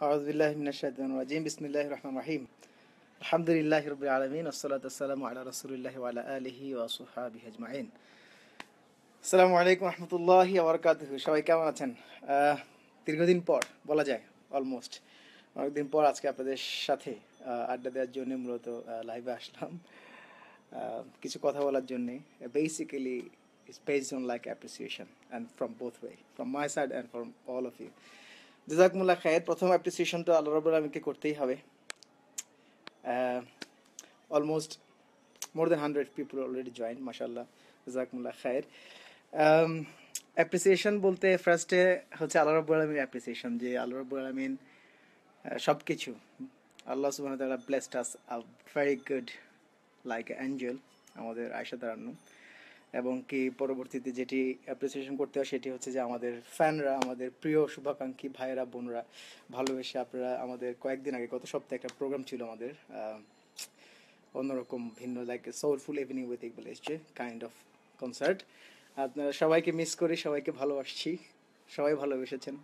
সবাই কেমন আছেন দীর্ঘদিন পর বলা যায় অলমোস্ট অনেকদিন পর আজকে আপনাদের সাথে আড্ডা দেওয়ার জন্য মূলত লাইভে আসলাম কিছু কথা বলার জন্যে basically it's based on like appreciation and from both way from my side and from all of you জেজাকমুল্লা খায়ের প্রথম অ্যাপ্রিসিয়েশন তো আল্লাহ রবুল আলমকে করতেই হবে almost more than hundred people already join মাসাল্লাহ জেজাকমুল্লা খায়ের অ্যাপ্রিসিয়েশন বলতে ফার্স্টে হচ্ছে আল্লাহ রব্বুল আলমীর অ্যাপ্রিসিয়েশন যে আল্লাহ রব্বুল আলমিন সব কিছু আল্লাহ সুবাহ তারা a very good like angel আমাদের আয়সা দারান্নু এবং কি পরবর্তীতে যেটি অ্যাপ্রিসিয়েশন করতে হয় সেটি হচ্ছে যে আমাদের ফ্যানরা আমাদের প্রিয় শুভাকাঙ্ক্ষী ভাইয়েরা বোনরা ভালোবেসে আপনারা আমাদের কয়েকদিন আগে গত সপ্তাহে একটা প্রোগ্রাম ছিল আমাদের অন্যরকম ভিন্ন লাইক সোলফুল ইভিনিং উইথ বলে এসছে কাইন্ড অফ কনসার্ট আপনারা সবাইকে মিস করি সবাইকে ভালোবাসছি সবাই ভালোবেসেছেন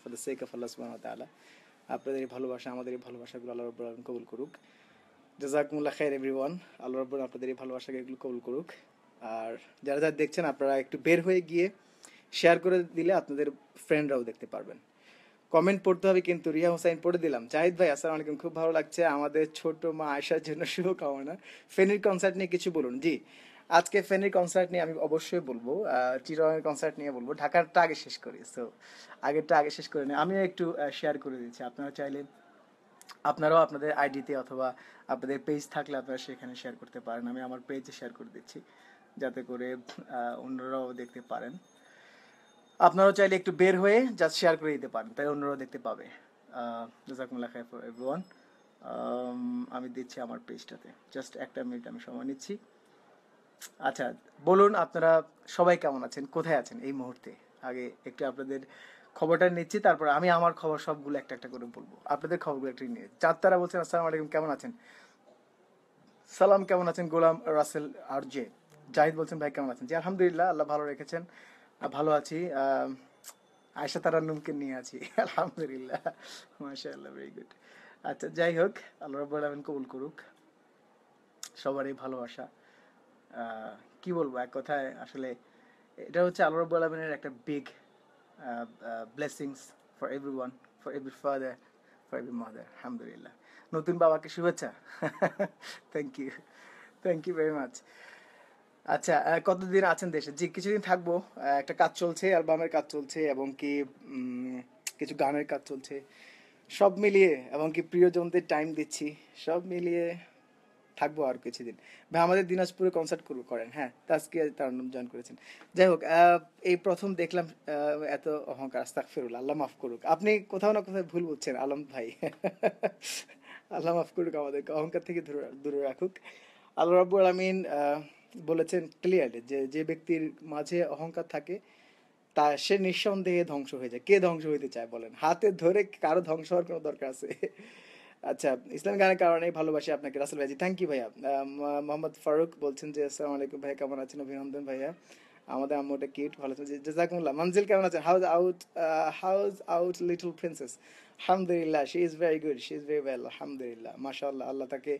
ফর দ্য সেক অফ আল্লাহ সুবাহ তালা আপনাদের এই ভালোবাসা আমাদের এই ভালোবাসাগুলো আল্লাহ রব্বুল আলম কবুল করুক জাজাকুমুল্লাহ খায়ের এভরি ওয়ান আল্লাহ রব্বুল আপনাদের এই ভালোবাসাকে এগুলো কবুল করুক আর যারা যারা দেখছেন আপনারা একটু বের হয়ে গিয়ে শেয়ার করে দিলে আপনাদের ফ্রেন্ডরাও দেখতে পারবেন কমেন্ট পড়তে হবে কিন্তু রিয়া হোসাইন পড়ে দিলাম জাহিদ ভাই আসসালাম আলাইকুম খুব ভালো লাগছে আমাদের ছোট মা আসার জন্য শুভকামনা ফেনির কনসার্ট নিয়ে কিছু বলুন জি আজকে ফেনির কনসার্ট নিয়ে আমি অবশ্যই বলবো চিরঙের কনসার্ট নিয়ে বলবো ঢাকারটা আগে শেষ করি সো আগেরটা আগে শেষ করে নিই আমিও একটু শেয়ার করে দিচ্ছি আপনারা চাইলে আপনারাও আপনাদের আইডিতে অথবা আপনাদের পেজ থাকলে আপনারা সেখানে শেয়ার করতে পারেন আমি আমার পেজে শেয়ার করে দিচ্ছি যাতে করে অন্যরাও দেখতে পারেন আপনারাও চাইলে একটু বের হয়ে জাস্ট শেয়ার করে দিতে পারেন তাই অন্যরাও দেখতে পাবে জাজাকুমুল্লাহ খাই ফর এভরিওয়ান আমি দিচ্ছি আমার পেজটাতে জাস্ট একটা মিনিট আমি সময় নিচ্ছি আচ্ছা বলুন আপনারা সবাই কেমন আছেন কোথায় আছেন এই মুহূর্তে আগে একটু আপনাদের খবরটা নিচ্ছি তারপর আমি আমার খবর সবগুলো একটা একটা করে বলবো আপনাদের খবরগুলো একটু নিয়ে চাঁদতারা বলছেন আসসালাম আলাইকুম কেমন আছেন সালাম কেমন আছেন গোলাম রাসেল আর জে জাহিদ বলছেন ভাই কেমন আছেন জি আলহামদুলিল্লাহ আল্লাহ ভালো রেখেছেন ভালো আছি আয়সা নুমকে নিয়ে আছি আলহামদুলিল্লাহ মাসা আল্লাহ ভেরি গুড আচ্ছা যাই হোক আল্লাহ রব আলমিন কবুল করুক সবারই ভালোবাসা কি বলবো এক কথায় আসলে এটা হচ্ছে আল্লাহ রব আলমিনের একটা big blessings for every one for every father for every mother আলহামদুলিল্লাহ নতুন বাবাকে শুভেচ্ছা thank you thank you very much আচ্ছা কতদিন আছেন দেশে জি কিছুদিন থাকবো একটা কাজ চলছে অ্যালবামের কাজ চলছে এবং কি কিছু গানের কাজ চলছে সব মিলিয়ে এবং কি প্রিয়জনদের টাইম দিচ্ছি সব মিলিয়ে থাকবো আর কিছুদিন ভাই আমাদের দিনাজপুরে কনসার্ট করবো করেন হ্যাঁ আজ তার নাম জয়েন করেছেন যাই হোক এই প্রথম দেখলাম এত অহংকার আস্তাক ফেরুল আল্লাহ মাফ করুক আপনি কোথাও না কোথাও ভুল বুঝছেন আলম ভাই আল্লাহ মাফ করুক আমাদেরকে অহংকার থেকে দূরে রাখুক আল্লাহ রাবুল আলমিন বলেছেন ক্লিয়ারলি যে যে ব্যক্তির মাঝে অহংকার থাকে তা সে নিঃসন্দেহে ধ্বংস হয়ে যায় কে ধ্বংস হইতে চায় বলেন হাতে ধরে কারো ধ্বংস হওয়ার কোনো দরকার আছে আচ্ছা ইসলাম গানের কারণে ভালোবাসি আপনাকে রাসেল ভাইজি থ্যাংক ইউ ভাইয়া মোহাম্মদ ফারুক বলছেন যে আসসালামু আলাইকুম ভাই কেমন আছেন অভিনন্দন ভাইয়া আমাদের আম্মুটা কিউট ভালো আছে জাজাকুল্লাহ মঞ্জিল কেমন আছেন house out house out little princess আলহামদুলিল্লাহ she is very good she is very well আলহামদুলিল্লাহ মাশাআল্লাহ আল্লাহ তাকে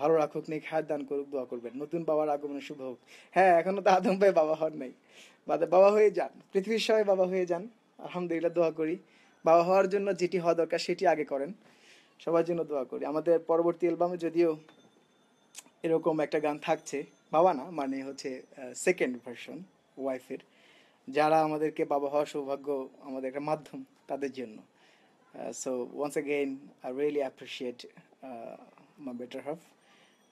ভালো রাখুক নেই খায় দান করুক দোয়া করবেন নতুন বাবার আগমনে শুভ হোক হ্যাঁ এখনো তো আদম ভাই বাবা হন নাই বাবা হয়ে যান পৃথিবীর সবাই বাবা হয়ে যান আলহামদুলিল্লাহ দোয়া করি বাবা হওয়ার জন্য যেটি হওয়া দরকার সেটি আগে করেন সবার জন্য দোয়া করি আমাদের পরবর্তী অ্যালবামে যদিও এরকম একটা গান থাকছে বাবা না মানে হচ্ছে সেকেন্ড ভার্সন ওয়াইফের যারা আমাদেরকে বাবা হওয়ার সৌভাগ্য আমাদের একটা মাধ্যম তাদের জন্য so once again I really appreciate my better half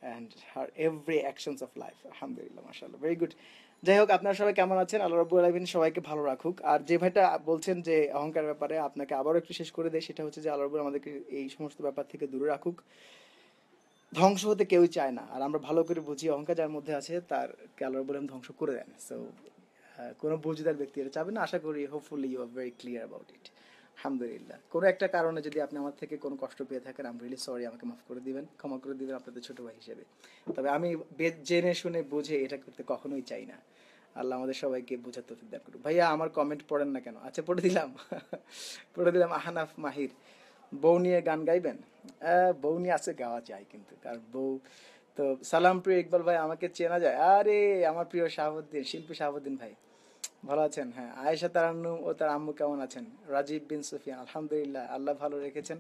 and her every actions of life আলহামদুলিল্লাহ মাশাআল্লাহ ভেরি গুড যাই হোক আপনারা সবাই কেমন আছেন আল্লাহ রাব্বুল আলামিন সবাইকে ভালো রাখুক আর যে ভাইটা বলছেন যে অহংকার ব্যাপারে আপনাকে আবারও একটু শেষ করে দেয় সেটা হচ্ছে যে আল্লাহ রাব্বুল আমাদেরকে এই সমস্ত ব্যাপার থেকে দূরে রাখুক ধ্বংস হতে কেউই চায় না আর আমরা ভালো করে বুঝি অহংকার যার মধ্যে আছে তার আল্লাহ রাব্বুল আলামিন ধ্বংস করে দেন সো কোনো বুঝদার ব্যক্তি এটা চাবে না আশা করি hopefully you are very clear about it আলহামদুলিল্লাহ কোনো একটা কারণে যদি আপনি আমার থেকে কোনো কষ্ট পেয়ে থাকেন আমি রিলি সরি আমাকে মাফ করে দিবেন ক্ষমা করে দিবেন আপনাদের ছোট ভাই হিসেবে তবে আমি জেনে শুনে বুঝে এটা করতে কখনোই চাই না আল্লাহ আমাদের সবাইকে বোঝার তো দান করুক ভাইয়া আমার কমেন্ট পড়েন না কেন আচ্ছা পড়ে দিলাম পড়ে দিলাম আহানাফ মাহির বউ নিয়ে গান গাইবেন বউ নিয়ে আছে গাওয়া যায় কিন্তু কারণ বউ তো সালাম প্রিয় ইকবাল ভাই আমাকে চেনা যায় আরে আমার প্রিয় শাহাবুদ্দিন শিল্পী শাহাবুদ্দিন ভাই ভালো আছেন হ্যাঁ আয়েশা তারান্নু ও তার আম্মু কেমন আছেন রাজীব বিন সুফিয়ান আলহামদুলিল্লাহ আল্লাহ ভালো রেখেছেন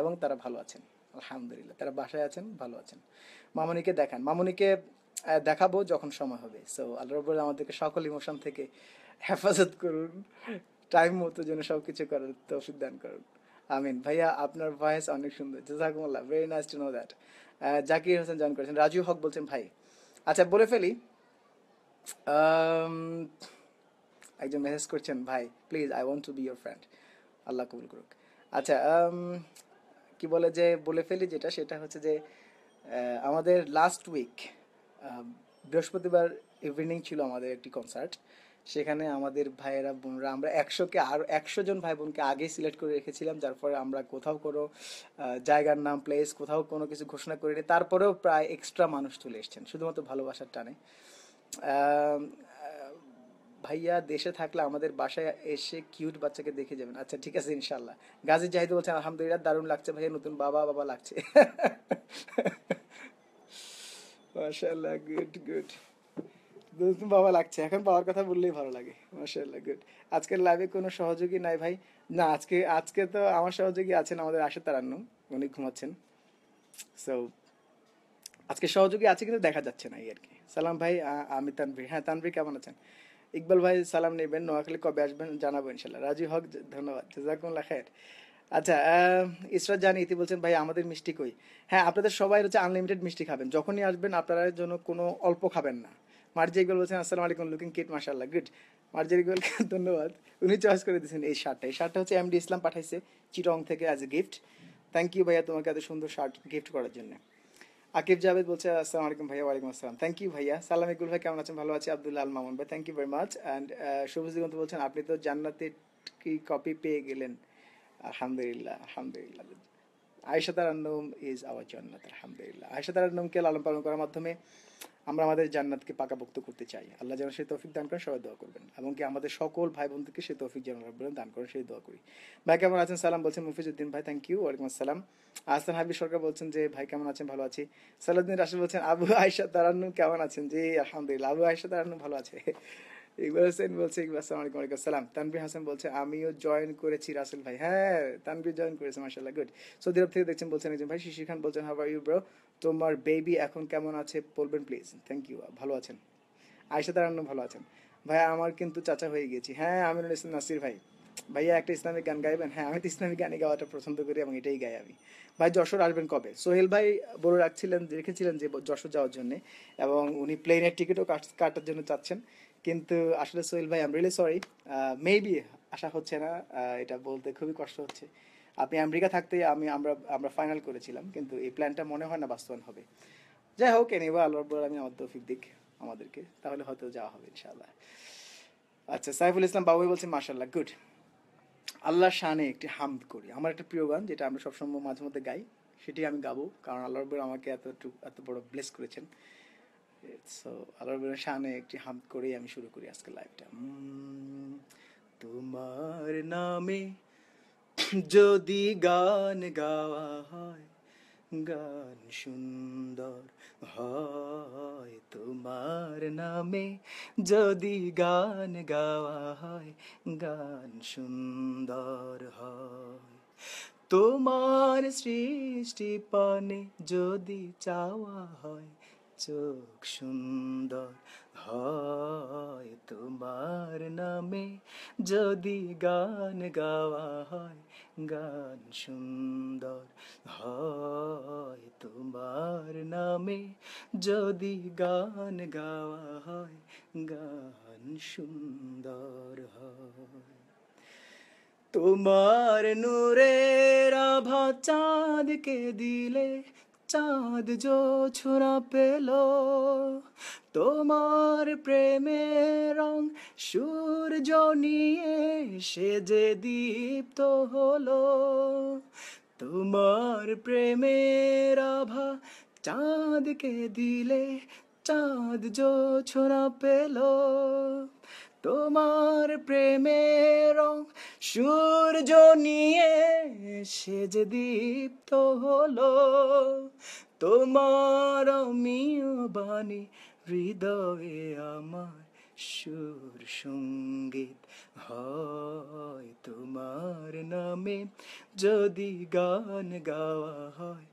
এবং তারা ভালো আছেন আলহামদুলিল্লাহ তারা বাসায় আছেন ভালো আছেন মামুনিকে দেখান মামুনিকে দেখাবো যখন সময় হবে সো আল্লাহ রব আমাদেরকে সকল ইমোশন থেকে হেফাজত করুন টাইম মতো যেন সব কিছু করার তৌফিক দান করুন আমিন ভাইয়া আপনার ভয়েস অনেক সুন্দর জাজাকুমুল্লাহ very nice to know that Zakir Hossain join করেছেন রাজু হক বলছেন ভাই আচ্ছা বলে ফেলি একজন মেসেজ করছেন ভাই please I want to be your friend আল্লাহ কবুল করুক আচ্ছা কি বলে যে বলে ফেলি যেটা সেটা হচ্ছে যে আমাদের লাস্ট উইক বৃহস্পতিবার ইভিনিং ছিল আমাদের একটি কনসার্ট সেখানে আমাদের ভাইয়েরা বোনরা আমরা একশোকে আরও একশো জন ভাই বোনকে আগেই সিলেক্ট করে রেখেছিলাম যার ফলে আমরা কোথাও কোনো জায়গার নাম প্লেস কোথাও কোনো কিছু ঘোষণা করিনি তারপরেও প্রায় এক্সট্রা মানুষ চলে এসছেন শুধুমাত্র ভালোবাসার টানে ভাইয়া দেশে থাকলে আমাদের বাসায় এসে কিউট বাচ্চাকে দেখে যাবেন আচ্ছা ঠিক আছে ইনশাল্লাহ গাজী জাহিদ বলছেন আলহামদুলিল্লাহ দারুণ লাগছে ভাইয়া নতুন বাবা বাবা লাগছে মাশাল্লাহ গুড গুড নতুন বাবা লাগছে এখন বাবার কথা বললেই ভালো লাগে মাশাল্লাহ গুড আজকের লাইভে কোনো সহযোগী নাই ভাই না আজকে আজকে তো আমার সহযোগী আছেন আমাদের আশা তারান্ন উনি ঘুমাচ্ছেন সো আজকে সহযোগী আছে কিন্তু দেখা যাচ্ছে না আর কি সালাম ভাই আমি তানভীর হ্যাঁ তানভীর কেমন আছেন ইকবাল ভাই সালাম নেবেন নোয়াখালী কবে আসবেন জানাবো ইনশাল্লাহ রাজি হক ধন্যবাদ জাকুল্লা খায়ের আচ্ছা ইসরাত জানি ইতি বলছেন ভাই আমাদের মিষ্টি কই হ্যাঁ আপনাদের সবাই হচ্ছে আনলিমিটেড মিষ্টি খাবেন যখনই আসবেন আপনারা জন্য কোনো অল্প খাবেন না মার্জি ইকবাল বলছেন আসসালামু আলাইকুম লুকিং কিট মার্শাল্লাহ গুড মার্জি ইকবালকে ধন্যবাদ উনি চয়েস করে দিয়েছেন এই শার্টটা এই শার্টটা হচ্ছে এমডি ইসলাম পাঠাইছে চিটং থেকে as a gift thank you ভাইয়া তোমাকে এত সুন্দর শার্ট গিফট করার জন্য আকিব জাভেদ বলছে আসসালামু আলাইকুম ভাইয়া ওয়ালাইকুম আসসালাম থ্যাংক ইউ ভাইয়া সালাম ইকুল ভাই কেমন আছেন ভালো আছি আব্দুল্লাহ আল মামুন ভাই thank you very much and শুভজ দিগন্ত বলছেন আপনি তো জান্নাতে কি কপি পেয়ে গেলেন আলহামদুলিল্লাহ আলহামদুলিল্লাহ আয়সাদার তারান্নম ইজ আওয়ার জান্নাত আলহামদুলিল্লাহ আয়েশা কে লালন পালন করার মাধ্যমে আমরা আমাদের জান্নাতকে পাকাপোক্ত করতে চাই আল্লাহ যেন সে তৌফিক দান করেন সবাই দোয়া করবেন এবং কি আমাদের সকল ভাই বোনদেরকে সে তৌফিক যেন রাখবেন দান করেন সেই দোয়া করি ভাই কেমন আছেন সালাম বলছেন মুফিজুদ্দিন ভাই থ্যাংক ইউ ওয়ালাইকুম আসসালাম আসান হাবিব সরকার বলছেন যে ভাই কেমন আছেন ভালো আছি সালাউদ্দিন রাশেদ বলছেন আবু আয়সা তারান্নু কেমন আছেন জি আলহামদুলিল্লাহ আবু আয়সা তারান্নু ভালো আছে ইকবাল হোসেন বলছে ইকবাল আসসালাম আলাইকুম আলাইকুম আসসালাম তানবির হাসান বলছে আমিও জয়েন করেছি রাসেল ভাই হ্যাঁ তানবির জয়েন করেছে মাশাআল্লাহ গুড সৌদি আরব থেকে দেখছেন বলছেন একজন ভাই শিশির খান বলছেন হাউ আর ইউ ব্রো তোমার বেবি এখন কেমন আছে বলবেন প্লিজ থ্যাংক ইউ ভালো আছেন আয়সা দারান্ন ভালো আছেন ভাই আমার কিন্তু চাচা হয়ে গেছি হ্যাঁ আমিরুল ইসলাম নাসির ভাই ভাইয়া একটা ইসলামিক গান গাইবেন হ্যাঁ আমি তো ইসলামিক গানে গাওয়াটা পছন্দ করি এবং এটাই গাই আমি ভাই যশোর আসবেন কবে সোহেল ভাই বলে রাখছিলেন রেখেছিলেন যে যশোর যাওয়ার জন্যে এবং উনি প্লেনের টিকিটও কাটার জন্য চাচ্ছেন কিন্তু আসলে সোহেল ভাই আমি রিয়েলি সরি মেবি আশা হচ্ছে না এটা বলতে খুবই কষ্ট হচ্ছে আপনি আমেরিকা থাকতে আমি আমরা আমরা ফাইনাল করেছিলাম কিন্তু এই প্ল্যানটা মনে হয় না বাস্তবায়ন হবে যাই হোক এবার আল্লাহ রব্বুল আলমিন আমার তৌফিক দিক আমাদেরকে তাহলে হয়তো যাওয়া হবে ইনশাল্লাহ আচ্ছা সাইফুল ইসলাম বাবুই বলছে মার্শাল্লাহ গুড আল্লাহ শানে একটি হামদ করি আমার একটা প্রিয় গান যেটা আমরা সবসময় মাঝে মধ্যে গাই সেটি আমি গাবো কারণ আল্লাহ রব্বুল আমাকে এতটুকু এত বড় ব্লেস করেছেন সো আল্লাহ রব্বুল শানে একটি হামদ করেই আমি শুরু করি আজকে লাইফটা তোমার নামে যদি গান গাওয়া হয় গান সুন্দর হয় তোমার নামে যদি গান গাওয়া হয় গান সুন্দর হয় তোমার সৃষ্টি পানে যদি চাওয়া হয় চোখ সুন্দর হয় তোমার নামে যদি গান গাওয়া হয় গান সুন্দর হয় তোমার নামে যদি গান গাওয়া হয় গান সুন্দর হয় তোমার নূরের আভা চাঁদকে দিলে চাঁদ জো ছুঁড়া পেল তোমার প্রেমের রং সূর্য নিয়ে সে যে দীপ্ত হলো তোমার প্রেমের আভা চাঁদকে দিলে চাঁদ জো ছোঁড়া পেল তোমার প্রেমের সূর্য নিয়ে সেজ দীপ্ত হলো তোমার বাণী হৃদয়ে আমার সুর সঙ্গীত হয় তোমার নামে যদি গান গাওয়া হয়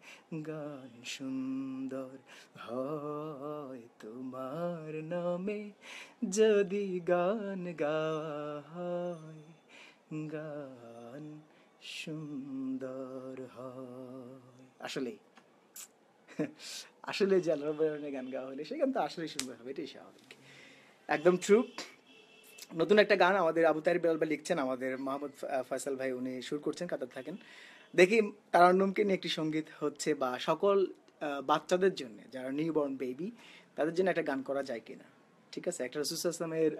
গান সুন্দর হয় তোমার নামে যদি গান গাওয়া হয় গান সুন্দর হয় আসলে আসলে যে আল্লাহ গান গাওয়া হলে সে গান তো আসলেই সুন্দর হবে এটাই স্বাভাবিক একদম ট্রুপ নতুন একটা গান আমাদের আবু তারিফ ভাই লিখছেন আমাদের মাহমুদ ফয়সাল ভাই উনি সুর করছেন কাতার থাকেন দেখি তারান্নমকে নিয়ে একটি সঙ্গীত হচ্ছে বা সকল বাচ্চাদের জন্য যারা নিউবর্ন বেবি তাদের জন্য একটা গান করা যায় কিনা ঠিক আছে একটা রসুল আসলামের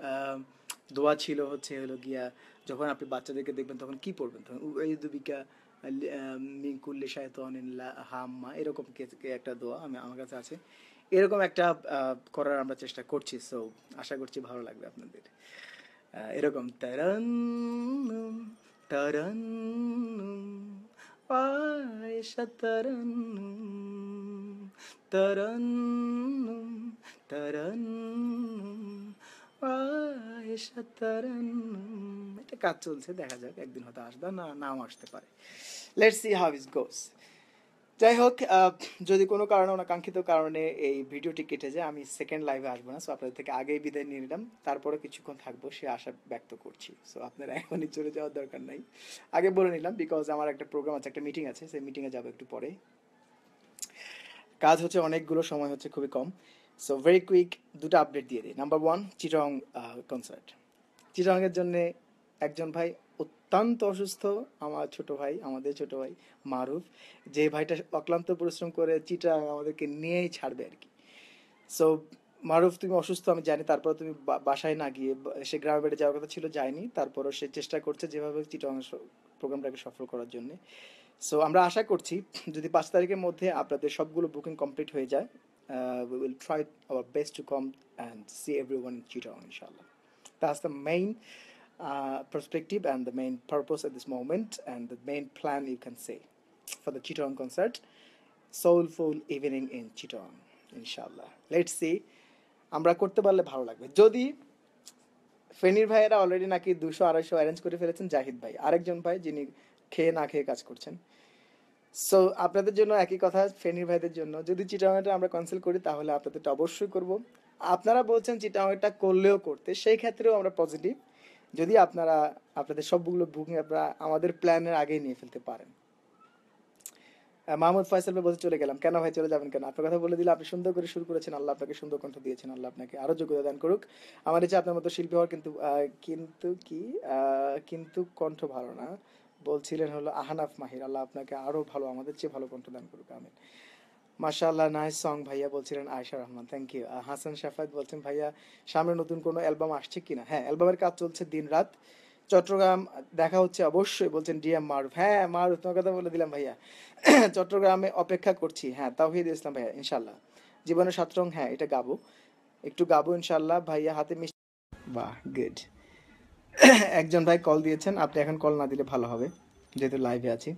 দোয়া ছিল হচ্ছে হলো গিয়া যখন আপনি বাচ্চাদেরকে দেখবেন তখন কি পড়বেন তখন উদুবিকা মিঙ্কুল্লি শায়তনিল্লা হাম্মা এরকম একটা দোয়া আমি আমার কাছে আছে এরকম একটা করার আমরা চেষ্টা করছি সো আশা করছি ভালো লাগবে আপনাদের এরকম তারান তারান আয়েশা তারান তারান তারান আয়েশা তারান এটা কাজ চলছে দেখা যাক একদিন হয়তো আসবে না নাও আসতে পারে let's see how it goes যাই হোক যদি কোনো কারণে অনাকাঙ্ক্ষিত কারণে এই ভিডিওটি কেটে যায় আমি সেকেন্ড লাইভে আসবো না সো আপনাদের থেকে আগেই বিদায় নিয়ে নিলাম তারপরে কিছুক্ষণ থাকবো সে আশা ব্যক্ত করছি সো আপনারা এখনই চলে যাওয়ার দরকার নাই আগে বলে নিলাম বিকজ আমার একটা প্রোগ্রাম আছে একটা মিটিং আছে সেই মিটিংয়ে যাবো একটু পরে কাজ হচ্ছে অনেকগুলো সময় হচ্ছে খুবই কম সো ভেরি কুইক দুটো আপডেট দিয়ে দিই নাম্বার ওয়ান চিটং কনসার্ট চিটংয়ের জন্যে একজন ভাই অত্যন্ত অসুস্থ আমার ছোট ভাই আমাদের ছোট ভাই মারুফ যে ভাইটা অক্লান্ত পরিশ্রম করে চিটা আমাদেরকে নিয়েই ছাড়বে আর কি সো মারুফ তুমি অসুস্থ আমি জানি তারপর তুমি বাসায় না গিয়ে সে গ্রামের বেড়ে যাওয়ার কথা ছিল যায়নি তারপরও সে চেষ্টা করছে যেভাবে চিটং প্রোগ্রামটাকে সফল করার জন্য সো আমরা আশা করছি যদি পাঁচ তারিখের মধ্যে আপনাদের সবগুলো বুকিং কমপ্লিট হয়ে যায় will will try our to come and see see everyone in Chittagong, তা That's the uh, perspective and the main purpose at this moment and the main plan you can say for the Chitong concert soulful evening in Chitong, ইনশাল্লাহ Let's C আমরা করতে পারলে ভালো লাগবে যদি ফেনির ভাইয়েরা already নাকি দুশো আড়াইশো অ্যারেঞ্জ করে ফেলেছেন জাহিদ ভাই আরেকজন ভাই যিনি খেয়ে না খেয়ে কাজ করছেন সো আপনাদের জন্য একই কথা ফেনির ভাইদের জন্য যদি চিটাওয়েটা আমরা ক্যান্সেল করি তাহলে আপনাদেরটা অবশ্যই করব আপনারা বলছেন চিটাওয়েটা করলেও করতে সেই ক্ষেত্রেও আমরা পজিটিভ যদি আপনারা আপনাদের সবগুলো বুকিং আপনারা আমাদের প্ল্যানের আগেই নিয়ে ফেলতে পারেন মাহমুদ ফয়সাল ভাই বলতে চলে গেলাম কেন ভাই চলে যাবেন কেন আপনার কথা বলে দিলে আপনি সুন্দর করে শুরু করেছেন আল্লাহ আপনাকে সুন্দর কণ্ঠ দিয়েছেন আল্লাহ আপনাকে আরও যোগ্যতা দান করুক আমার ইচ্ছে আপনার মতো শিল্পী হওয়ার কিন্তু কিন্তু কি কিন্তু কণ্ঠ ভালো না বলছিলেন হলো আহানাফ মাহির আল্লাহ আপনাকে আরও ভালো আমাদের চেয়ে ভালো কণ্ঠ দান করুক আমি মাশাল্লাহ নাইস সং ভাইয়া বলছিলেন আয়সা রহমান থ্যাংক ইউ হাসান শাফাত বলছেন ভাইয়া সামনে নতুন কোনো অ্যালবাম আসছে কিনা হ্যাঁ অ্যালবামের কাজ চলছে দিন রাত চট্টগ্রাম দেখা হচ্ছে অবশ্যই বলছেন ডিএম মারুফ হ্যাঁ মারুফ তোমার কথা বলে দিলাম ভাইয়া চট্টগ্রামে অপেক্ষা করছি হ্যাঁ তাহিদ দিয়েছিলাম ভাইয়া ইনশাল্লাহ জীবনের সাতরং হ্যাঁ এটা গাবো একটু গাবো ইনশাল্লাহ ভাইয়া হাতে মিষ্টি বাহ গুড একজন ভাই কল দিয়েছেন আপনি এখন কল না দিলে ভালো হবে যেহেতু লাইভে আছি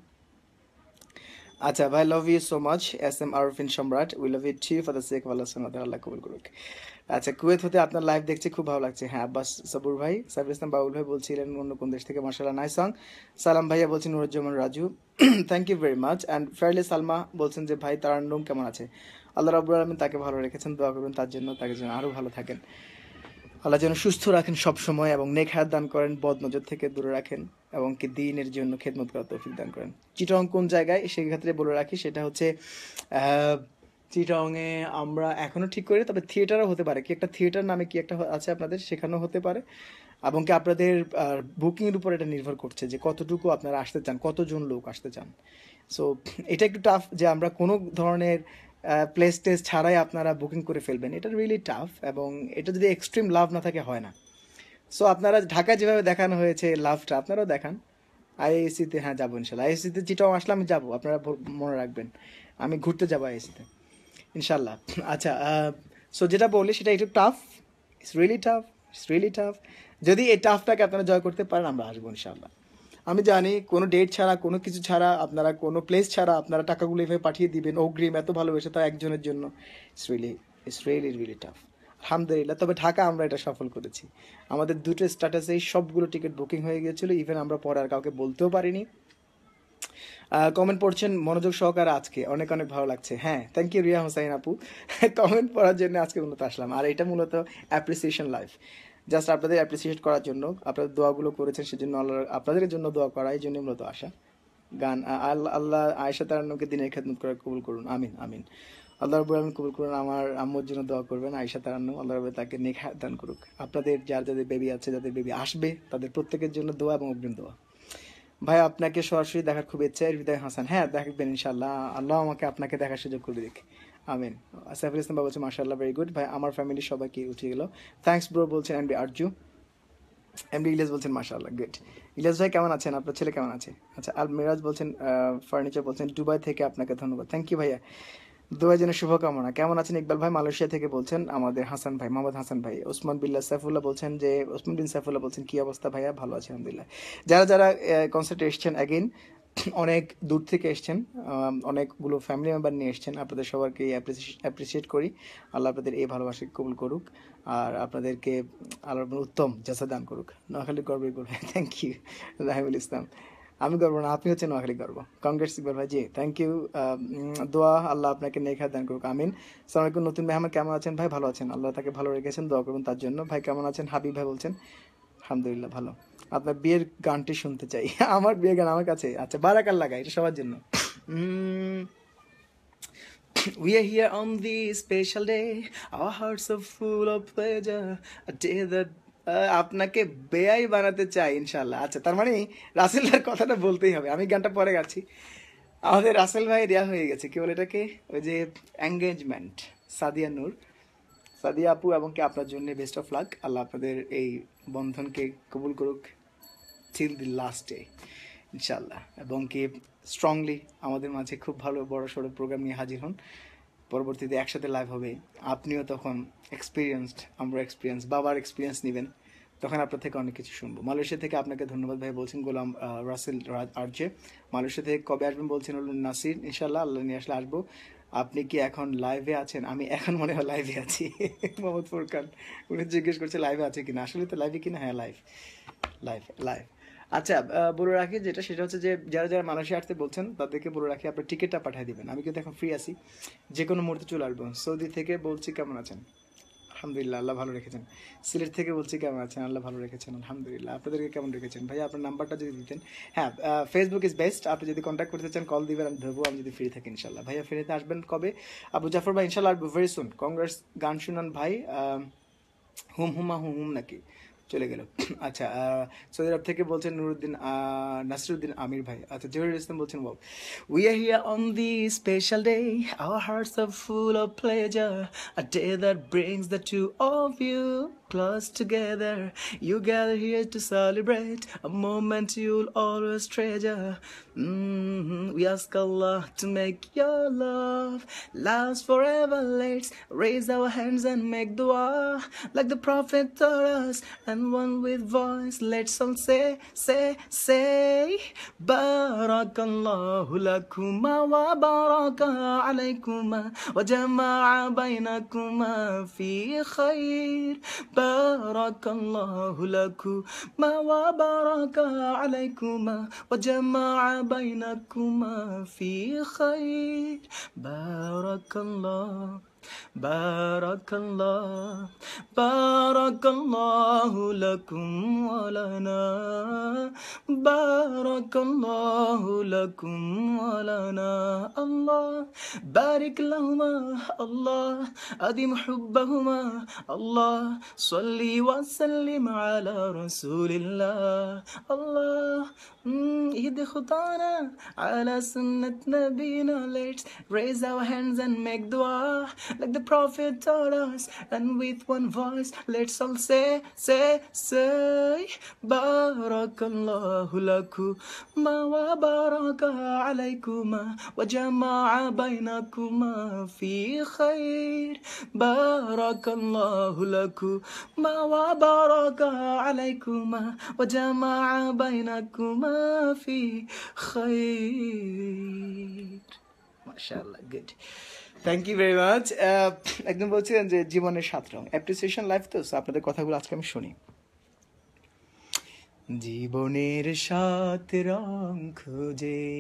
আচ্ছা ভাই love you so much S M Arfin Samrat we love you too for the sake আল্লাহ আল্লাহ কবুল করুক আচ্ছা কুয়েত হতে আপনার লাইভ দেখছি খুব ভালো লাগছে হ্যাঁ আব্বাস সাবুর ভাই সাবির ইসলাম বাবুল ভাই বলছিলেন অন্য কোন দেশ থেকে মার্শাল্লাহ নাইসং সালাম ভাইয়া বলছেন Nuruzzaman Raju thank you very much and ফেয়ারলি সালমা বলছেন যে ভাই তারান্ডুম কেমন আছে আল্লাহ রাবুল আলমিন তাকে ভালো রেখেছেন দোয়া করবেন তার জন্য তাকে যেন আরও ভালো থাকেন আল্লাহ যেন সুস্থ রাখেন সবসময় এবং নেক দান করেন বদনজর থেকে দূরে রাখেন এবং কি দিনের জন্য খেদমত করার তৌফিক দান করেন চিটং কোন জায়গায় সেই ক্ষেত্রে বলে রাখি সেটা হচ্ছে চিটংয়ে আমরা এখনও ঠিক করি তবে থিয়েটারও হতে পারে কি একটা থিয়েটার নামে কি একটা আছে আপনাদের সেখানেও হতে পারে এবং কি আপনাদের বুকিংয়ের উপর এটা নির্ভর করছে যে কতটুকু আপনারা আসতে চান কতজন লোক আসতে চান সো এটা একটু টাফ যে আমরা কোনো ধরনের প্লেস টেস ছাড়াই আপনারা বুকিং করে ফেলবেন এটা রিয়েলি টাফ এবং এটা যদি এক্সট্রিম লাভ না থাকে হয় না সো আপনারা ঢাকায় যেভাবে দেখানো হয়েছে লাভটা আপনারাও দেখান আইএসিতে হ্যাঁ যাবো ইনশাল্লাহ আইএসিতে যেটাও আসলে আমি যাবো আপনারা মনে রাখবেন আমি ঘুরতে যাবো আইএসিতে ইনশাল্লাহ আচ্ছা সো যেটা বলি সেটা একটু tough it's really tough it's really tough যদি এই টাফটাকে আপনারা জয় করতে পারেন আমরা আসবো ইনশাল্লাহ আমি জানি কোনো ডেট ছাড়া কোনো কিছু ছাড়া আপনারা কোনো প্লেস ছাড়া আপনারা টাকাগুলো এভাবে পাঠিয়ে দিবেন অগ্রিম এত ভালোবেসে তা একজনের জন্য it's really it's really really tough আলহামদুলিল্লাহ তবে ঢাকা আমরা এটা সফল করেছি আমাদের দুটো স্ট্যাটাসেই সবগুলো টিকিট বুকিং হয়ে গিয়েছিলো ইভেন আমরা পরে আর কাউকে বলতেও পারিনি কমেন্ট পড়ছেন মনোযোগ সহকারে আজকে অনেক অনেক ভালো লাগছে হ্যাঁ থ্যাংক ইউ রিয়া হোসাইন আপু কমেন্ট পড়ার জন্য আজকে মূলত আসলাম আর এটা মূলত অ্যাপ্রিসিয়েশন লাইফ জাস্ট আপনাদের অ্যাপ্রিসিয়েট করার জন্য আপনাদের দোয়াগুলো করেছেন সেজন্য আল্লাহ আপনাদের জন্য দোয়া করা এই জন্য মূলত আশা গান আল্লাহ আল্লাহ আয়সা তারান্নকে দিনের খেদমত করে কবুল করুন আমিন আমিন আল্লাহ রবুল আলমিন কবুল করুন আমার আম্মুর জন্য দোয়া করবেন আয়সা তারান্ন আল্লাহ রবুল তাকে নেখা দান করুক আপনাদের যার যাদের বেবি আছে যাদের বেবি আসবে তাদের প্রত্যেকের জন্য দোয়া এবং অগ্রিম দোয়া ভাই আপনাকে সরাসরি দেখার খুব ইচ্ছা হৃদয় হাসান হ্যাঁ দেখবেন ইনশাল্লাহ আল্লাহ আমাকে আপনাকে দেখার সুযোগ করে দেখে আমিন সাইফুল ইসলাম বাবা বলছে মার্শাল্লাহ ভেরি গুড ভাই আমার ফ্যামিলি কি উঠে গেল থ্যাংকস ব্রো বলছেন এম আর্জু আরজু ডি ইলিয়াস বলছেন মার্শাল্লাহ গুড ইলিয়াস ভাই কেমন আছেন আপনার ছেলে কেমন আছে আচ্ছা আল মিরাজ বলছেন ফার্নিচার বলছেন দুবাই থেকে আপনাকে ধন্যবাদ থ্যাংক ইউ ভাইয়া দোয়া যেন শুভকামনা কেমন আছেন ইকবাল ভাই মালয়েশিয়া থেকে বলছেন আমাদের হাসান ভাই মোহাম্মদ হাসান ভাই ওসমান বিল্লা সাইফুল্লাহ বলছেন যে ওসমান বিন সাইফুল্লাহ বলছেন কি অবস্থা ভাইয়া ভালো আছে আলহামদুলিল্লাহ যারা যারা কনসার্টে এসছেন অ্যাগেন অনেক দূর থেকে এসছেন অনেকগুলো ফ্যামিলি মেম্বার নিয়ে এসছেন আপনাদের সবাইকে অ্যাপ্রিসিয়েট করি আল্লাহ আপনাদের এই ভালোবাসা কবুল করুক আর আপনাদেরকে আল্লাহ উত্তম যাচা দান করুক নোয়াখালী গর্ব থ্যাংক ইউ রাহিমুল ইসলাম আমি করবো না আপনি হচ্ছেন নোয়াখালী গর্ব কংগ্রেস ইকবর ভাই জি থ্যাংক ইউ দোয়া আল্লাহ আপনাকে নেখা দান করুক আমিন আলাইকুম নতুন ভাই আমার কেমন আছেন ভাই ভালো আছেন আল্লাহ তাকে ভালো রেখেছেন দোয়া করুন তার জন্য ভাই কেমন আছেন হাবিব ভাই বলছেন আলহামদুলিল্লাহ ভালো আপনার বিয়ের গানটি শুনতে চাই আমার বিয়ের গান আমার কাছে আচ্ছা বারাকার গাই এটা সবার জন্য We are here on this special day, our hearts are full of pleasure, a day that আপনাকে বেআই বানাতে চাই ইনশাল্লাহ আচ্ছা তার মানে রাসেলদার কথাটা বলতেই হবে আমি গানটা পরে গেছি আমাদের রাসেল ভাই দেওয়া হয়ে গেছে কি বলে এটাকে ওই যে এঙ্গেজমেন্ট সাদিয়া নূর সাদিয়া আপু এবং কি আপনার জন্য বেস্ট অফ লাক আল্লাহ আপনাদের এই বন্ধনকে কবুল করুক টিল দি লাস্ট ডে ইনশাল্লাহ এবং কি স্ট্রংলি আমাদের মাঝে খুব ভালো বড় সড়ো প্রোগ্রাম নিয়ে হাজির হন পরবর্তীতে একসাথে লাইভ হবে আপনিও তখন এক্সপিরিয়েন্সড আমরা এক্সপিরিয়েন্স বাবার এক্সপিরিয়েন্স নেবেন তখন আপনার থেকে অনেক কিছু শুনবো মালয়েশিয়া থেকে আপনাকে ধন্যবাদ ভাই বলছেন গোলাম রাসেল আর্যে মালয়েশিয়া থেকে কবে আসবেন বলছেন নাসির ইনশাল্লাহ আল্লাহ নিয়ে আসলে আসবো আপনি কি এখন লাইভে আছেন আমি এখন মনে হয় লাইভে আছি মোহাম্মদ ফোরকান উনি জিজ্ঞেস করছে লাইভে আছে কিনা আসলে তো লাইভে কিনা হ্যাঁ লাইভ লাইভ লাইভ আচ্ছা বলে রাখি যেটা সেটা হচ্ছে যে যারা যারা মালয়েশিয়া আসতে বলছেন তাদেরকে বলে রাখি আপনার টিকিটটা পাঠিয়ে দেবেন আমি কিন্তু এখন ফ্রি আছি যে কোনো মুহূর্তে চলে আসবো সৌদি থেকে বলছি কেমন আছেন আলহামদুলিল্লাহ আল্লাহ ভালো রেখেছেন সিলেট থেকে বলছি কেমন আছেন আল্লাহ ভালো রেখেছেন আলহামদুলিল্লাহ আপনাদেরকে কেমন রেখেছেন ভাই আপনার নাম্বারটা যদি দিতেন হ্যাঁ ফেসবুক ইজ বেস্ট আপনি যদি কন্ট্যাক্ট করতে চান কল দিবেন আমি ধরবো আমি যদি ফ্রি থাকি ইনশাল্লাহ ভাইয়া ফ্রিতে আসবেন কবে আবু জাফর ভাই ইনশাল্লাহ আসবো ভেরি সুন কংগ্রেস গান শুনান ভাই হুম হুমা হুম হুম নাকি চলে গেল আচ্ছা সৌদি আরব থেকে বলছেন নুরুদ্দিন নাসিরুদ্দিন আমির ভাই আচ্ছা জহিরুল ইসলাম বলছেন বল we are here on the special day our hearts are full of pleasure a day that brings the two of you close together. You gather here to celebrate a moment you'll always treasure. Mm-hmm. We ask Allah to make your love last forever. Let's raise our hands and make dua like the Prophet taught us. And one with voice, let's all say, say, say, Barakallahu lakuma wa baraka alaykuma wa jama'a baynakuma fi khair. بارك الله لكما وبارك عليكما وجمع بينكما في خير بارك الله بارك الله بارك الله لكم ولنا بارك الله لكم ولنا الله بارك لهما الله أدم حبهما الله صلي وسلم على رسول الله الله يد خطانا على سنة نبينا let's raise our hands and make dua like the prophet taught us. And with one voice, let's all say, say, say, Barakallahu lakuma wa baraka alaykuma wa jama'a baynakuma fi khair. Barakallahu lakuma wa baraka alaykuma wa jama'a baynakuma fi khair ما شاء الله good thank you very much একদম বলছিলেন যে জীবনের সাত রং appreciation life তো আপনাদের কথাগুলো আজকে আমি শুনি জীবনের সাত রং খুঁজে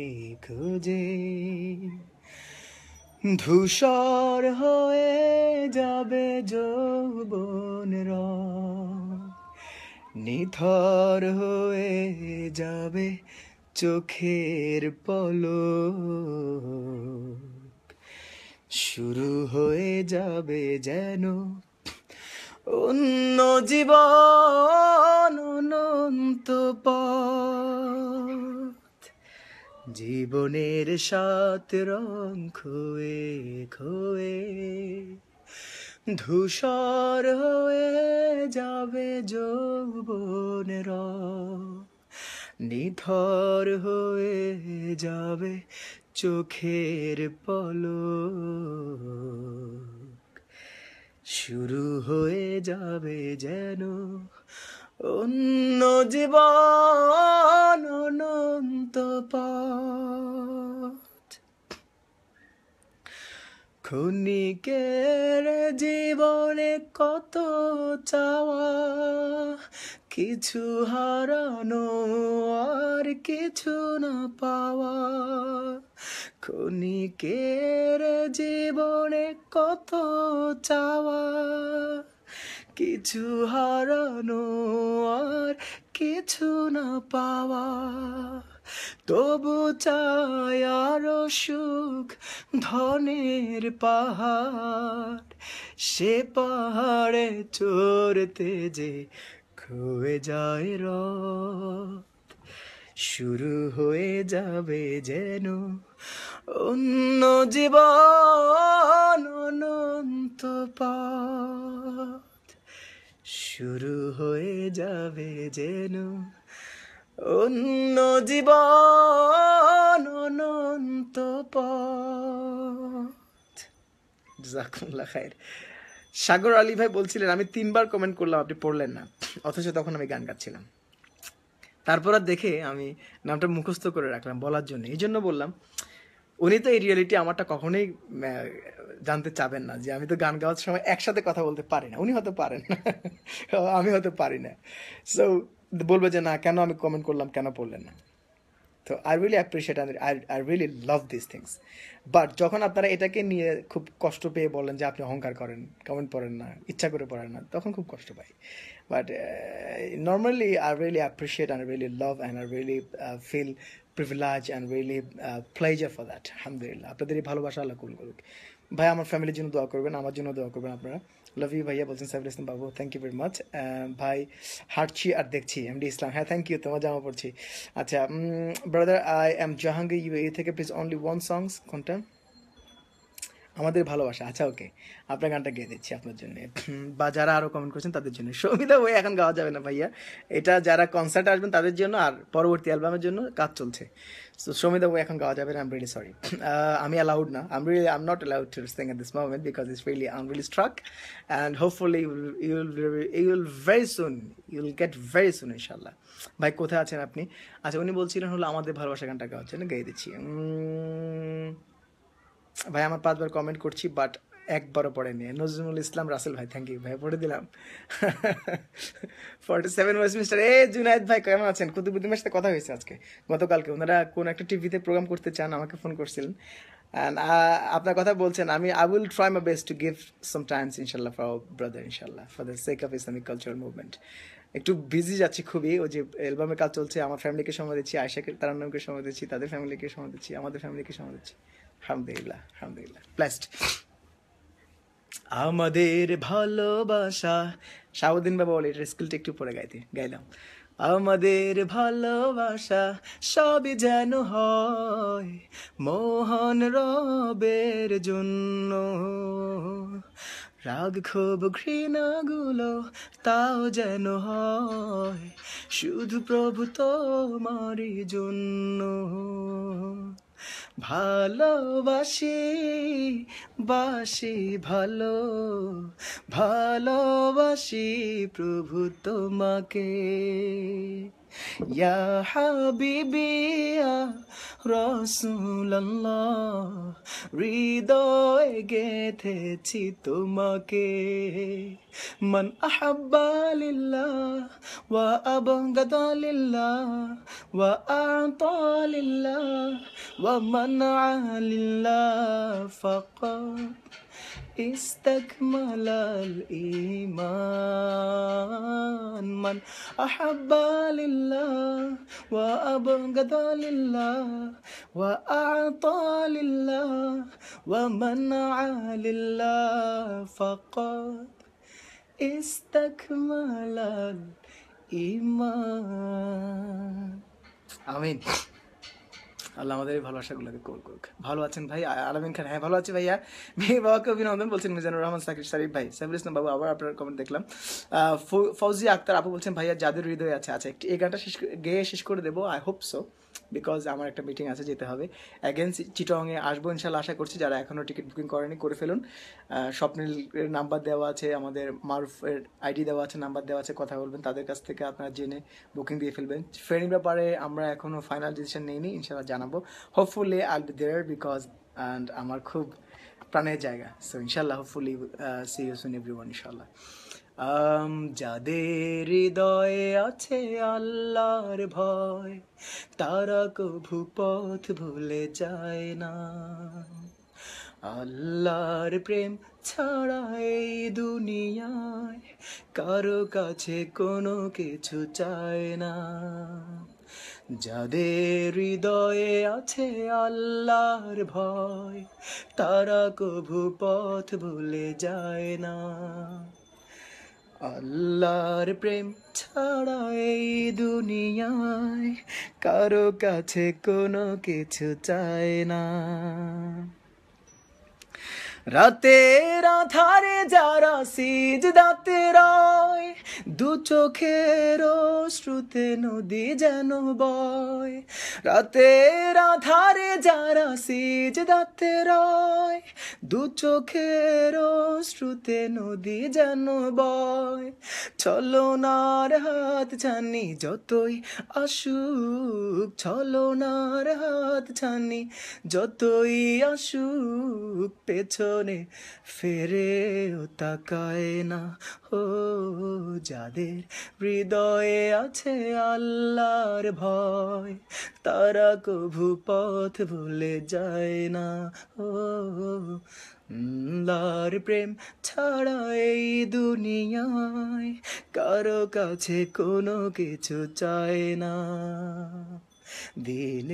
খুঁজে ধূসর হয়ে যাবে যৌবন নিথর হয়ে যাবে চোখের পলক শুরু হয়ে যাবে যেন অন্য জীবন অনন্ত পথ জীবনের সাত রং খোয়ে খোয়ে ধূসর হয়ে যাবে যৌবনের নিথর হয়ে যাবে চোখের পলক শুরু হয়ে যাবে যেন অন্য জীবন অনন্ত খুনিকের জীবনে কত চাওয়া কিছু হারানো আর কিছু না পাওয়া ক্ষণিকের জীবনে কত চাওয়া কিছু হারানো আর কিছু না পাওয়া তবু চাই আরো সুখ ধনের পাহাড় সে পাহাড়ে চড়তে যে খুয়ে যায় র শুরু হয়ে যাবে যেন অন্য জীবন অনন্ত পথ শুরু হয়ে যাবে যেন অন্য জীবন অনন্ত পথ সাগর আলী ভাই বলছিলেন আমি তিনবার কমেন্ট করলাম আপনি পড়লেন না অথচ তখন আমি গান গাচ্ছিলাম তারপর আর দেখে আমি নামটা মুখস্থ করে রাখলাম বলার জন্য এই জন্য বললাম উনি তো এই রিয়েলিটি আমারটা কখনোই জানতে চাবেন না যে আমি তো গান গাওয়ার সময় একসাথে কথা বলতে পারি না উনি হয়তো পারেন আমি হয়তো পারি না সো বলবে যে না কেন আমি কমেন্ট করলাম কেন পড়লেন না তো I really appreciate I I really love this things but যখন আপনারা এটাকে নিয়ে খুব কষ্ট পেয়ে বলেন যে আপনি অহংকার করেন কমেন্ট পড়েন না ইচ্ছা করে পড়েন না তখন খুব কষ্ট পাই but normally I really appreciate I really love and I really feel privilege and really pleasure for that আলহামদুলিল্লাহ আপনাদের এই ভালোবাসা আল্লাহ কুল করুক ভাই আমার ফ্যামিলির জন্য দোয়া করবেন আমার জন্য দোয়া করবেন আপনারা লাভ ইউ ভাইয়া বলছেন সাইফুল ইসলাম বাবু থ্যাংক ইউ ভেরি মাচ ভাই হাঁটছি আর দেখছি ডি ইসলাম হ্যাঁ থ্যাংক ইউ তোমার জামা পড়ছি আচ্ছা ব্রাদার আই এম জাহাঙ্গীর এ থেকে প্লিজ অনলি ওয়ান সংস কোনটা আমাদের ভালোবাসা আচ্ছা ওকে আপনার গানটা গেয়ে দিচ্ছি আপনার জন্য বা যারা আরও কমেন্ট করছেন তাদের জন্য সমিতা বই এখন গাওয়া যাবে না ভাইয়া এটা যারা কনসার্ট আসবেন তাদের জন্য আর পরবর্তী অ্যালবামের জন্য কাজ চলছে সো সমিদা বই এখন গাওয়া যাবে না আমি সরি আমি অ্যালাউড না am really am not allowed to sing at this moment because is really am really struck and hopefully you'll you will very soon you will get very soon ইনশাল্লাহ ভাই কোথায় আছেন আপনি আচ্ছা উনি বলছিলেন হলো আমাদের ভালোবাসা গানটা গাওয়ার জন্য গেয়ে দিচ্ছি ভাই আমার পাঁচবার কমেন্ট করছি বাট একবারও পড়েনি নজরুল ইসলাম রাসেল ভাই থ্যাংক ইউ ভাই পড়ে দিলাম ফর্টি সেভেন ওয়েস্ট মিস্টার এ জুনায়দ ভাই কেমন আছেন কুতুবুদ্দিনের সাথে কথা হয়েছে আজকে গতকালকে ওনারা কোন একটা টিভিতে প্রোগ্রাম করতে চান আমাকে ফোন করছিলেন অ্যান্ড আপনার কথা বলছেন আমি I will try my best to give some times ইনশাল্লাহ ফর আওয়ার ব্রাদার ইনশাল্লাহ for the sake of Islamic cultural movement একটু বিজি যাচ্ছি খুবই ওই যে অ্যালবামে কাজ চলছে আমার ফ্যামিলিকে সময় দিচ্ছি আয়সাকে তারান্নকে সময় দিচ্ছি তাদের ফ্যামিলিকে সময় দিচ্ছি আমাদের ফ্যামিলিকে সময় দিচ্ছি আলহামদুলিল্লাহ আলহামদুলিল্লাহ ব্লাস্ট আমাদের ভালোবাসা শাহাবুদ্দিন বাবা বলে এটা স্কিলটা একটু পরে গাইতে গাইলাম আমাদের ভালোবাসা সবই যেন হয় মোহন রবের জন্য রাগ খুব ঘৃণাগুলো তাও যেন হয় শুধু প্রভু তোমারই জন্য ভালোবাসি বাসি ভালো ভালোবাসি প্রভু তোমাকে يا حبيبي يا رسول الله হৃদয় جيتي তোমাকে من أحب لله وأبغض لله وأعطى لله ومنع لله فقط استكمل الإيمان من أحب لله وأبغض لله وأعطى لله ومنع لله فقد استكمل الإيمان آمين আল্লাহ আমাদের এই ভালোবাসাগুলোকে কবুল করুক ভালো আছেন ভাই আলামিন খান হ্যাঁ ভালো আছে ভাইয়া মেয়ে বাবাকে অভিনন্দন বলছেন মিজানুর রহমান সাকিব শরীফ ভাই সাইফুল ইসলাম বাবু আবার আপনার কমেন্ট দেখলাম ফৌজি আক্তার আপু বলছেন ভাইয়া যাদের হৃদয় আছে আচ্ছা এই গানটা শেষ গেয়ে শেষ করে দেবো আই হোপ সো বিকজ আমার একটা মিটিং আছে যেতে হবে অ্যাগেন চিটংয়ে আসবো ইনশাল্লাহ আশা করছি যারা এখনও টিকিট বুকিং করেনি করে ফেলুন স্বপ্নিল নাম্বার দেওয়া আছে আমাদের মারুফের আইডি দেওয়া আছে নাম্বার দেওয়া আছে কথা বলবেন তাদের কাছ থেকে আপনারা জেনে বুকিং দিয়ে ফেলবেন ফ্রেন্ড ব্যাপারে আমরা এখনও ফাইনাল ডিসিশন নিইনি ইনশাল্লাহ জানাবো hopefully I'll be there because and আমার খুব প্রাণের জায়গা সো ইনশাল্লাহ hopefully see you soon everyone ইনশাল্লাহ আম যাদের হৃদয়ে আছে আল্লাহর ভয় তারা কভু পথ ভুলে যায় না আল্লাহর প্রেম ছাড়া এই দুনিয়ায় কারো কাছে কোনো কিছু চায় না যাদের হৃদয়ে আছে আল্লাহর ভয় তারা কভু পথ ভুলে যায় না আল্লাহর প্রেম ছাড়া এই দুনিয়ায় কারো কাছে কোনো কিছু চায় না রাতের আধারে যারা সিজ দাতে রয় দু চোখের শ্রুতে নদী যেন বয় রাতের আধারে যারা সিজ দাতে রয় দু চোখের শ্রুতে নদী যেন বয় ছলনার হাত ছানি যতই আসুক ছলনার হাত ছানি যতই আসুক পেছন পিছনে ফেরেও তাকায় না ও যাদের হৃদয়ে আছে আল্লাহর ভয় তারা কভু পথ ভুলে যায় না ও লার প্রেম ছাড়া এই দুনিয়ায় কারো কাছে কোনো কিছু চায় না দিন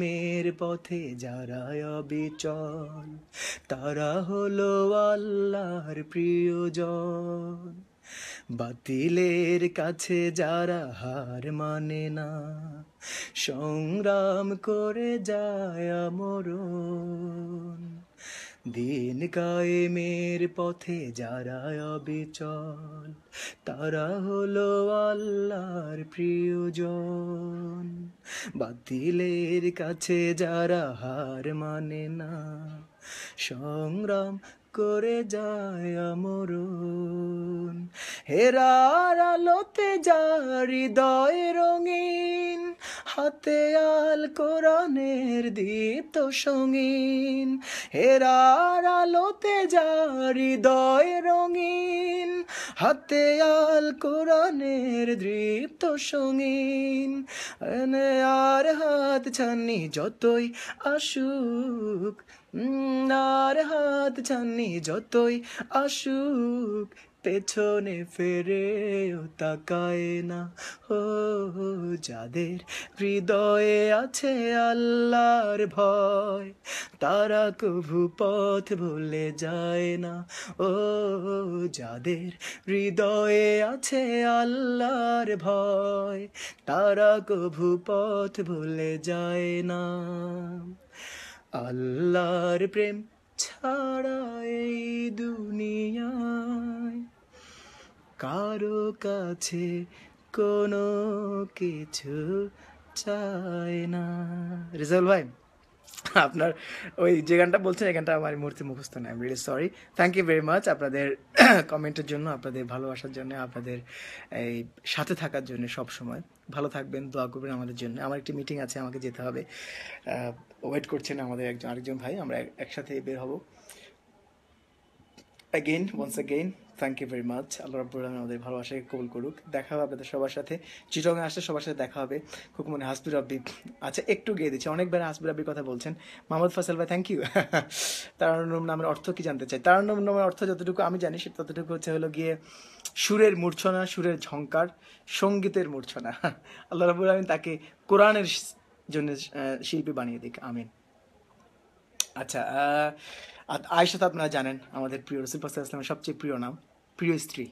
মের পথে যারা অবিচল তারা হলো আল্লাহর প্রিয়জন বাতিলের কাছে যারা হার মানে না সংগ্রাম করে যায় মরণ দিন কায়েমের পথে যারা অবিচল তারা হলো আল্লাহর প্রিয়জন বাতিলের কাছে যারা হার মানে না সংগ্রাম করে যায় আমর হেরার আলোতে যারি দয় রঙিন হাতে আল কোরআনের দীপ্ত সঙ্গিন হেরার আলোতে যারি দয় রঙিন হাতে আল কোরআনের দৃপ্ত সঙ্গিন আর হাত ছানি যতই আসুক আর হাত ছানি যতই আসুক পেছনে ফেরেও তাকায় না ও যাদের হৃদয়ে আছে আল্লাহর ভয় তারা কভু পথ ভুলে যায় না ও যাদের হৃদয়ে আছে আল্লাহর ভয় তারা কভু পথ ভুলে যায় না আল্লাহর প্রেম ছাড়া এই দুনিয়ায় কারো কাছে কোনো কিছু চায় না রিজাল্ট ভাই আপনার ওই যে গানটা বলছেন এই গানটা আমার মূর্তি মুখস্থ নাই আমি sorry thank you very much আপনাদের কমেন্টের জন্য আপনাদের ভালোবাসার জন্য আপনাদের এই সাথে থাকার জন্য সব সময় ভালো থাকবেন দোয়া করবেন আমাদের জন্য আমার একটি মিটিং আছে আমাকে যেতে হবে ওয়েট করছেন আমাদের একজন আরেকজন ভাই আমরা একসাথে বের হব again once again thank you very much আল্লাহ রব্বুল আলমিন আমাদের ভালোবাসাকে কবুল করুক দেখা হবে আপনাদের সবার সাথে চিটংয়ে আসলে সবার সাথে দেখা হবে খুব মনে হাসবির রব্বি আচ্ছা একটু গিয়ে দিচ্ছে অনেকবার হাসবি রাব্বির কথা বলছেন মাহমুদ ফাসাল ভাই থ্যাংক ইউ তারানম নামের অর্থ কি জানতে চাই তারানম নামের অর্থ যতটুকু আমি জানি সেটা ততটুকু হচ্ছে হলো গিয়ে সুরের মূর্ছনা সুরের ঝঙ্কার সঙ্গীতের মূর্ছনা আল্লাহ রব্বুল আলমিন তাকে কোরআনের জন্য শিল্পী বানিয়ে দিক আমিন আচ্ছা তো আপনারা জানেন আমাদের প্রিয় রসিফ আসলামের সবচেয়ে প্রিয় নাম প্রিয় স্ত্রী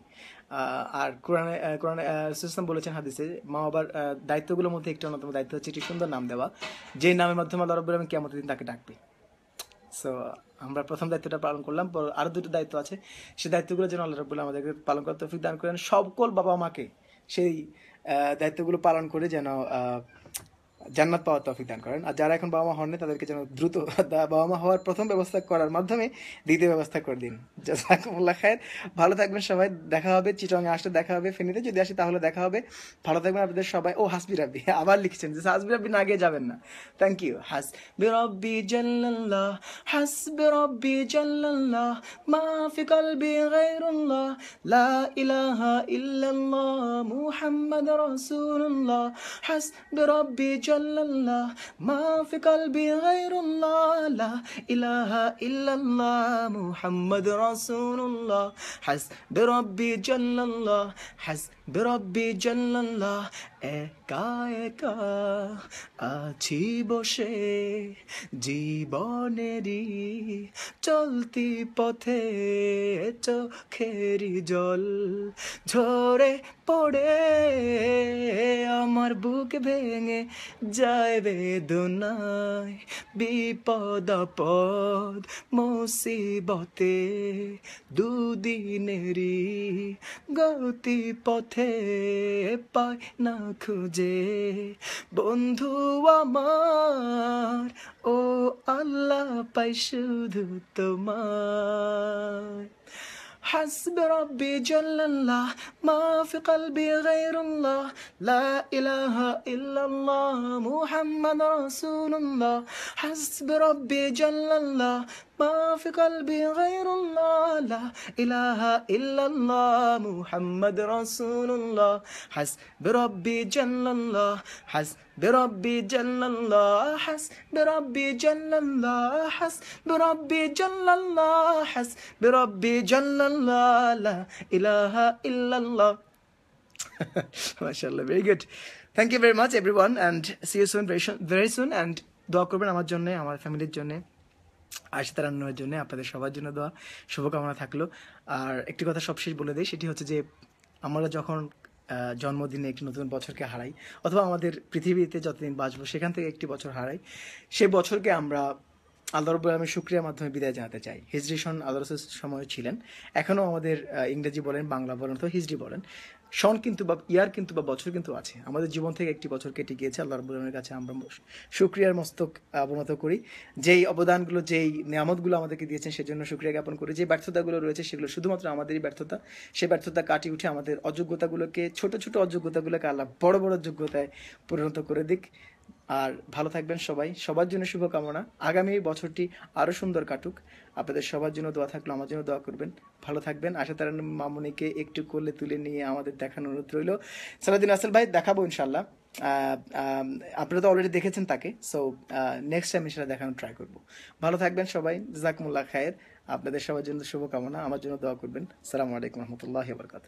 আর কোরআনে কোরআন সুসলাম বলেছেন হাদিসে মা বাবার দায়িত্বগুলোর মধ্যে একটি অন্যতম দায়িত্ব হচ্ছে একটি সুন্দর নাম দেওয়া যে নামের মাধ্যমে আল্লাহ রব্বুল আলম কেমন দিন তাকে ডাকবে সো আমরা প্রথম দায়িত্বটা পালন করলাম আরও দুটো দায়িত্ব আছে সেই দায়িত্বগুলো যেন আল্লাহ রব্বুল আমাদেরকে পালন করার তৌফিক দান করেন সকল বাবা মাকে সেই দায়িত্বগুলো পালন করে যেন জান্নাত পাওয়ার তফিক দান করেন আর যারা এখন বাবা মা হননি তাদেরকে যেন দ্রুত বাবা মা হওয়ার প্রথম ব্যবস্থা করার মাধ্যমে দ্বিতীয় ব্যবস্থা করে দিন জাজাকুমুল্লাহ খায়ের ভালো থাকবেন সবাই দেখা হবে চিটং আসলে দেখা হবে ফেনিতে যদি আসি তাহলে দেখা হবে ভালো থাকবেন আপনাদের সবাই ও হাসবি রাব্বি আবার লিখছেন যে হাসবি রাব্বি না গিয়ে যাবেন না থ্যাংক ইউ হাসবি রব্বি জাল্লাল্লাহ হাসবি রব্বি জাল্লাল্লাহ মা ফি কলবি গায়রুল্লাহ লা ইলাহা ইল্লাল্লাহ মুহাম্মাদ রাসূলুল্লাহ হাসবি রব্বি জাল্লাল্লাহ إلا الله ما في قلبي غير الله لا إله إلا الله محمد رسول الله حسب ربي جل الله حس بربي جل الله إيه একা একা আছি বসে জীবনেরই চলতি পথে চোখেরি জল ঝরে পড়ে আমার বুক ভেঙে যায় বেদনায় বিপদ পদ মুসিবতে দুদিনেরই গতি পথে পায় না খুঁজে যে বন্ধু আমার ও আল্লাহ পাই শুধু তোমার حسب ربي جل الله ما في قلبي غير الله لا إله إلا الله محمد رسول الله حسب ربي جل الله ما في قلبي غير الله لا إله إلا الله محمد رسول الله حس بربي جل الله حس بربي جل الله حس بربي جل الله حس بربي جل الله حس بربي جل الله لا إله إلا الله ما شاء الله very good thank you very much everyone and see you soon very soon very soon and دعاء করবেন আমার জন্য আমার ফ্যামিলির জন্য আশি তারান্নর জন্য আপনাদের সবার জন্য দেওয়া শুভকামনা থাকলো আর একটি কথা সবশেষ বলে দেয় সেটি হচ্ছে যে আমরা যখন জন্মদিনে একটি নতুন বছরকে হারাই অথবা আমাদের পৃথিবীতে যতদিন বাঁচবো সেখান থেকে একটি বছর হারাই সে বছরকে আমরা আল্লাহ রব্বুল আলমের সুক্রিয়ার মাধ্যমে বিদায় জানাতে চাই হিজরি সন আল্লাহ সময় ছিলেন এখনও আমাদের ইংরেজি বলেন বাংলা বলেন অথবা হিজরি বলেন সন কিন্তু বা ইয়ার কিন্তু বা বছর কিন্তু আছে আমাদের জীবন থেকে একটি বছর কেটে গিয়েছে আল্লাহ রবুলের কাছে আমরা সুক্রিয়ার মস্তক অবনত করি যেই অবদানগুলো যেই নিয়ামতগুলো আমাদেরকে দিয়েছেন সেজন্য সুক্রিয়া জ্ঞাপন করি যে ব্যর্থতাগুলো রয়েছে সেগুলো শুধুমাত্র আমাদেরই ব্যর্থতা সেই ব্যর্থতা কাটিয়ে উঠে আমাদের অযোগ্যতাগুলোকে ছোট ছোট অযোগ্যতাগুলোকে আল্লাহ বড় বড় যোগ্যতায় পরিণত করে দিক আর ভালো থাকবেন সবাই সবার জন্য শুভকামনা আগামী বছরটি আরও সুন্দর কাটুক আপনাদের সবার জন্য দোয়া থাকলো আমার জন্য দোয়া করবেন ভালো থাকবেন আশা তার মামনিকে একটু করলে তুলে নিয়ে আমাদের দেখানো অনুরোধ রইল সালাদিন আসল ভাই দেখাবো ইনশাল্লাহ আপনারা তো অলরেডি দেখেছেন তাকে সো নেক্সট টাইম সেটা দেখানো ট্রাই করবো ভালো থাকবেন সবাই জাকমুল্লাহ খায়ের আপনাদের সবার জন্য শুভকামনা আমার জন্য দোয়া করবেন সালামু আলাইকুম রহমতুল্লাহ বরকাত